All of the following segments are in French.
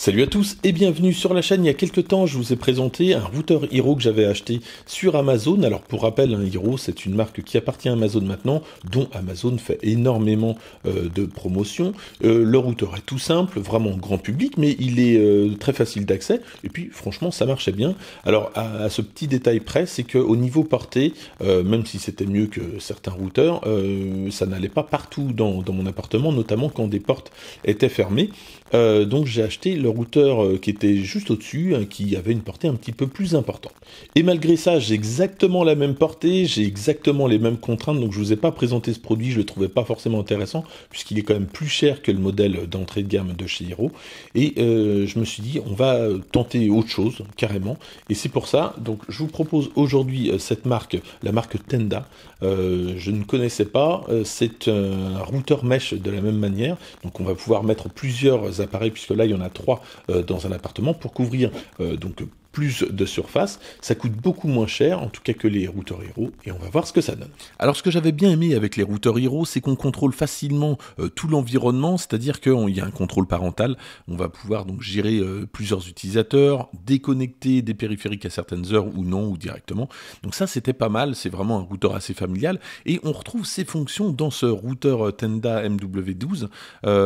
Salut à tous et bienvenue sur la chaîne. Il y a quelques temps, je vous ai présenté un routeur Hero que j'avais acheté sur Amazon. Alors pour rappel, un Hero, c'est une marque qui appartient à Amazon maintenant, dont Amazon fait énormément euh, de promotions. Euh, le routeur est tout simple, vraiment grand public, mais il est euh, très facile d'accès. Et puis franchement, ça marchait bien. Alors à, ce petit détail près, c'est qu'au niveau portée, même si c'était mieux que certains routeurs, ça n'allait pas partout dans, dans, mon appartement, notamment quand des portes étaient fermées. donc j'ai acheté le routeur euh, qui était juste au-dessus, hein, qui avait une portée un petit peu plus importante. Et malgré ça, j'ai exactement la même portée, j'ai exactement les mêmes contraintes, donc je vous ai pas présenté ce produit, je le trouvais pas forcément intéressant, puisqu'il est quand même plus cher que le modèle d'entrée de gamme de chez Hero. Et euh, je me suis dit, on va tenter autre chose, carrément. Et c'est pour ça, donc je vous propose aujourd'hui euh, cette marque, la marque Tenda. je ne connaissais pas, c'est un routeur mesh de la même manière, donc on va pouvoir mettre plusieurs appareils, puisque là il y en a trois euh, dans un appartement pour couvrir euh, donc plus de surface, ça coûte beaucoup moins cher, en tout cas que les routeurs Hero, et on va voir ce que ça donne. Alors ce que j'avais bien aimé avec les routeurs Hero, c'est qu'on contrôle facilement euh, tout l'environnement, c'est-à-dire qu'il y a un contrôle parental, on va pouvoir donc gérer euh, plusieurs utilisateurs, déconnecter des périphériques à certaines heures ou non, ou directement. Donc ça c'était pas mal, c'est vraiment un routeur assez familial, et on retrouve ces fonctions dans ce routeur euh, Tenda MW12,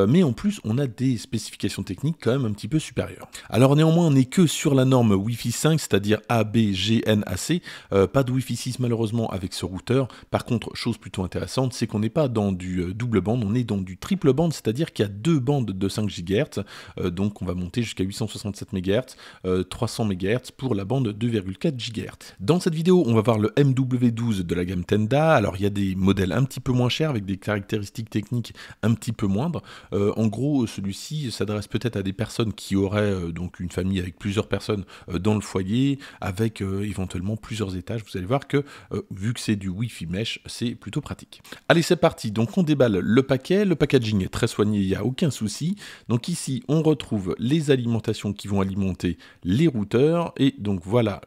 mais en plus on a des spécifications techniques quand même un petit peu supérieures. Alors néanmoins on n'est que sur la norme Wi-Fi 5, c'est-à-dire A, B, N, A, C. Euh, pas de Wi-Fi 6 malheureusement avec ce routeur. Par contre, chose plutôt intéressante, c'est qu'on n'est pas dans du euh, double bande, on est dans du triple bande, c'est-à-dire qu'il y a deux bandes de 5 GHz. Euh, donc on va monter jusqu'à 867 MHz, 300 MHz pour la bande 2,4 GHz. Dans cette vidéo, on va voir le MW12 de la gamme Tenda. Alors il y a des modèles un petit peu moins chers avec des caractéristiques techniques un petit peu moindres. en gros, celui-ci s'adresse peut-être à des personnes qui auraient donc une famille avec plusieurs personnes dans le foyer avec euh, éventuellement plusieurs étages. Vous allez voir que euh, vu que c'est du wifi fi mesh, c'est plutôt pratique. Allez, c'est parti. Donc on déballe le paquet. Le packaging est très soigné, il n'y a aucun souci. Donc ici, on retrouve les alimentations qui vont alimenter les routeurs. Et donc voilà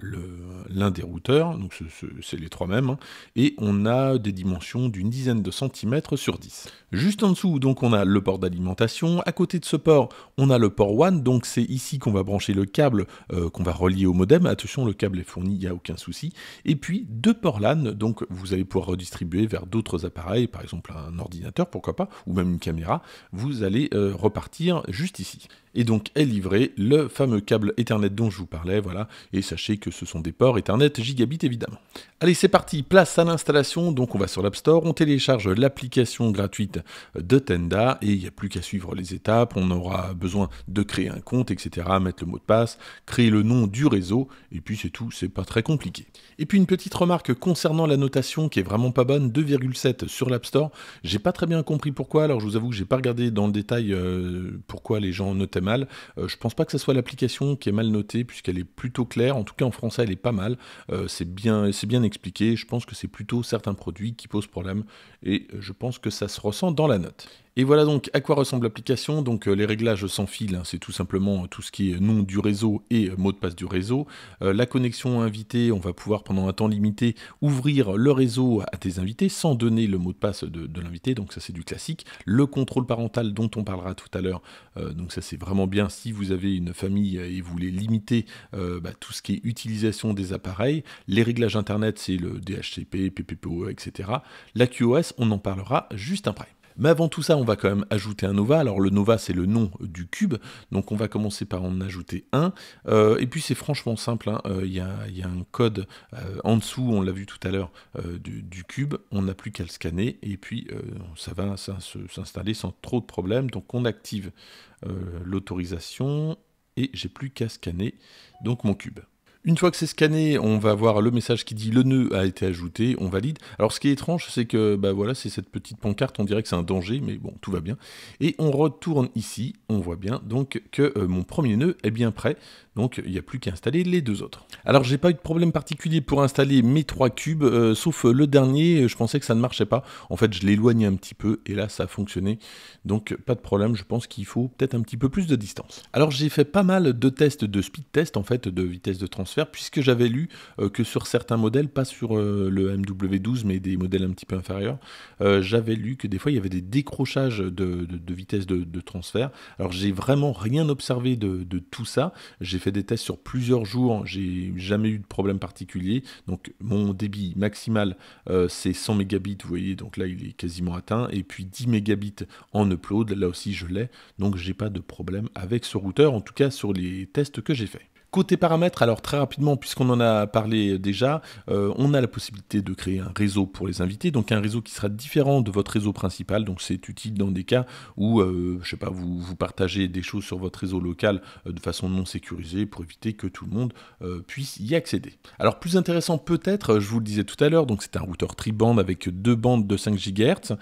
l'un des routeurs. Donc c'est les trois mêmes. Hein. Et on a des dimensions d'une dizaine de centimètres sur 10. Juste en dessous, donc on a le port d'alimentation. À côté de ce port, on a le port One. Donc c'est ici qu'on va brancher le câble euh, qu'on va relié au modem. Attention, le câble est fourni, il n'y a aucun souci. Et puis deux ports LAN, donc vous allez pouvoir redistribuer vers d'autres appareils, par exemple un ordinateur, pourquoi pas, ou même une caméra. Vous allez euh, repartir juste ici et donc est livré le fameux câble Ethernet dont je vous parlais, voilà, et sachez que ce sont des ports Ethernet gigabit évidemment. Allez, c'est parti, place à l'installation, donc on va sur l'App Store, on télécharge l'application gratuite de Tenda, et il n'y a plus qu'à suivre les étapes, on aura besoin de créer un compte, etc., mettre le mot de passe, créer le nom du réseau, et puis c'est tout, c'est pas très compliqué. Et puis une petite remarque concernant la notation qui est vraiment pas bonne, 2,7 sur l'App Store, j'ai pas très bien compris pourquoi, alors je vous avoue que j'ai pas regardé dans le détail euh, pourquoi les gens notent mal. Euh, je pense pas que ce soit l'application qui est mal notée, puisqu'elle est plutôt claire. En tout cas, en français, elle est pas mal. Euh, c'est bien, bien expliqué. Je pense que c'est plutôt certains produits qui posent problème. Et je pense que ça se ressent dans la note. Et voilà donc à quoi ressemble l'application. Donc euh, les réglages sans fil, hein, c'est tout simplement euh, tout ce qui est nom du réseau et euh, mot de passe du réseau. la connexion invitée, on va pouvoir pendant un temps limité ouvrir le réseau à tes invités sans donner le mot de passe de, l'invité. Donc ça c'est du classique. Le contrôle parental dont on parlera tout à l'heure. donc ça c'est vraiment bien si vous avez une famille et vous voulez limiter bah, tout ce qui est utilisation des appareils. Les réglages internet, c'est le DHCP, PPPoE, etc. La QoS, on en parlera juste après. Mais avant tout ça, on va quand même ajouter un nova. Alors le nova, c'est le nom du cube, donc on va commencer par en ajouter un. Euh, et puis c'est franchement simple, hein. euh, il y, a, un code euh, en dessous, on l'a vu tout à l'heure, du, cube. On n'a plus qu'à le scanner et puis ça va s'installer sans trop de problèmes. Donc on active l'autorisation et j'ai plus qu'à scanner donc mon cube. Une fois que c'est scanné, on va voir le message qui dit le nœud a été ajouté, on valide. Alors ce qui est étrange, c'est que bah voilà, c'est cette petite pancarte, on dirait que c'est un danger, mais bon, tout va bien. Et on retourne ici, on voit bien donc que euh, mon premier nœud est bien prêt. Donc il n'y a plus qu'à installer les deux autres. Alors j'ai pas eu de problème particulier pour installer mes trois cubes, euh, sauf euh, le dernier, euh, je pensais que ça ne marchait pas. En fait je l'éloignais un petit peu et là ça a fonctionné. Donc pas de problème, je pense qu'il faut peut-être un petit peu plus de distance. Alors j'ai fait pas mal de tests de speed test en fait de vitesse de transfert puisque j'avais lu que sur certains modèles, pas sur le MW12 mais des modèles un petit peu inférieurs, j'avais lu que des fois il y avait des décrochages de, vitesse de, transfert. Alors j'ai vraiment rien observé de, tout ça. J'ai des tests sur plusieurs jours, j'ai jamais eu de problème particulier. Donc mon débit maximal euh, c'est 100 mégabits, vous voyez, donc là il est quasiment atteint. Et puis 10 mégabits en upload, là aussi je l'ai, donc j'ai pas de problème avec ce routeur, en tout cas sur les tests que j'ai fait. Côté paramètres, alors très rapidement, puisqu'on en a parlé déjà, euh, on a la possibilité de créer un réseau pour les invités, donc un réseau qui sera différent de votre réseau principal. Donc c'est utile dans des cas où, euh, je sais pas, vous, partagez des choses sur votre réseau local euh, de façon non sécurisée pour éviter que tout le monde puisse y accéder. Alors plus intéressant peut-être, je vous le disais tout à l'heure, donc c'est un routeur tri-band avec deux bandes de 5 GHz.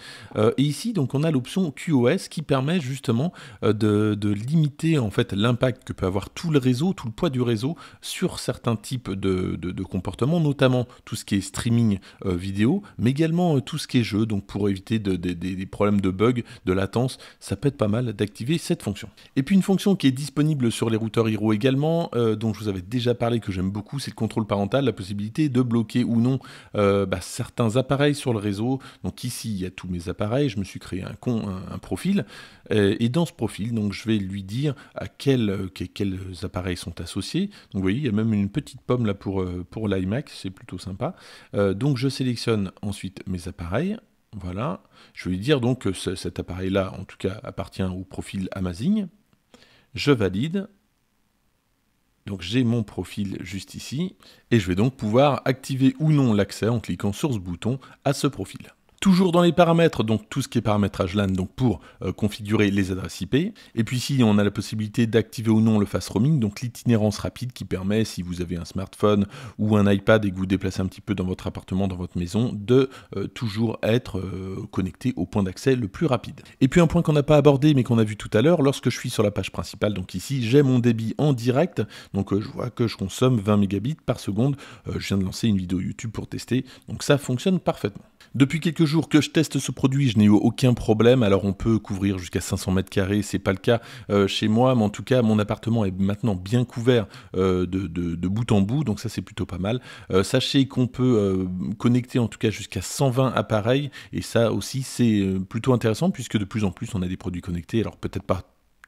et ici, donc on a l'option QoS qui permet justement de, de limiter en fait l'impact que peut avoir tout le réseau, tout le poids du réseau sur certains types de, comportements, notamment tout ce qui est streaming euh, vidéo, mais également euh, tout ce qui est jeu. Donc pour éviter des problèmes de bug, de latence, ça peut être pas mal d'activer cette fonction. Et puis une fonction qui est disponible sur les routeurs Hero également, euh, dont je vous avais déjà parlé que j'aime beaucoup, c'est le contrôle parental, la possibilité de bloquer ou non bah, certains appareils sur le réseau. Donc ici, il y a tous mes appareils, je me suis créé un, profil, et dans ce profil, donc je vais lui dire à quels appareils sont associés donc vous voyez, il y a même une petite pomme là pour, euh, pour l'iMac, c'est plutôt sympa. Euh, donc je sélectionne ensuite mes appareils. Voilà, je vais lui dire donc que cet appareil-là, en tout cas, appartient au profil Amazing. Je valide. Donc j'ai mon profil juste ici, et je vais donc pouvoir activer ou non l'accès en cliquant sur ce bouton à ce profil. Toujours dans les paramètres, donc tout ce qui est paramétrage LAN, donc pour euh, configurer les adresses IP. Et puis ici, on a la possibilité d'activer ou non le fast roaming, donc l'itinérance rapide qui permet, si vous avez un smartphone ou un iPad et que vous, déplacez un petit peu dans votre appartement, dans votre maison, de euh, toujours être euh, connecté au point d'accès le plus rapide. Et puis un point qu'on n'a pas abordé mais qu'on a vu tout à l'heure, lorsque je suis sur la page principale, donc ici, j'ai mon débit en direct, donc je vois que je consomme 20 mégabits par seconde. je viens de lancer une vidéo YouTube pour tester, donc ça fonctionne parfaitement. Depuis quelques jours, que je teste ce produit, je n'ai eu aucun problème. Alors on peut couvrir jusqu'à 500 mètres carrés, c'est pas le cas euh, chez moi, mais en tout cas mon appartement est maintenant bien couvert euh, de, bout en bout, donc ça c'est plutôt pas mal. Euh, sachez qu'on peut connecter en tout cas jusqu'à 120 appareils et ça aussi c'est plutôt intéressant puisque de plus en plus on a des produits connectés. Alors peut-être pas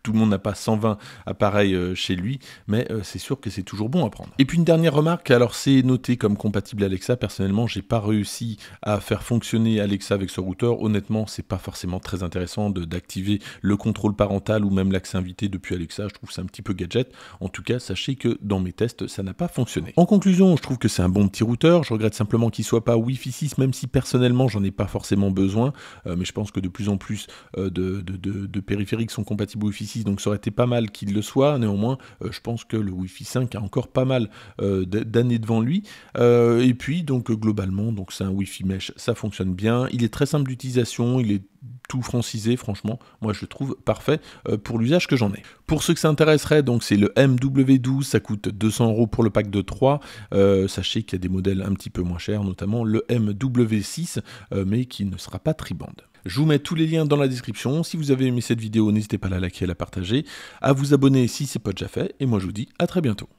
tout le monde n'a pas 120 appareils euh, chez lui, mais euh, c'est sûr que c'est toujours bon à prendre. Et puis une dernière remarque, alors c'est noté comme compatible Alexa, personnellement j'ai pas réussi à faire fonctionner Alexa avec ce routeur, honnêtement c'est pas forcément très intéressant d'activer le contrôle parental ou même l'accès invité depuis Alexa, je trouve ça un petit peu gadget, en tout cas sachez que dans mes tests ça n'a pas fonctionné. En conclusion, je trouve que c'est un bon petit routeur, je regrette simplement qu'il soit pas Wi-Fi 6, même si personnellement j'en ai pas forcément besoin, euh, mais je pense que de plus en plus de, de périphériques sont compatibles Wi-Fi donc ça aurait été pas mal qu'il le soit. Néanmoins, euh, je pense que le Wi-Fi 5 a encore pas mal euh, d'années devant lui. Euh, et puis, donc globalement, donc c'est un Wi-Fi mesh, ça fonctionne bien. Il est très simple d'utilisation, il est tout francisé, franchement, moi je le trouve parfait pour l'usage que j'en ai. Pour ceux que ça intéresserait, donc c'est le MW12, ça coûte 200 euros pour le pack de 3. sachez qu'il y a des modèles un petit peu moins chers, notamment le MW6, mais qui ne sera pas tribande je vous mets tous les liens dans la description. Si vous avez aimé cette vidéo, n'hésitez pas à la liker, à la partager, à vous abonner si ce n'est pas déjà fait. Et moi, je vous dis à très bientôt.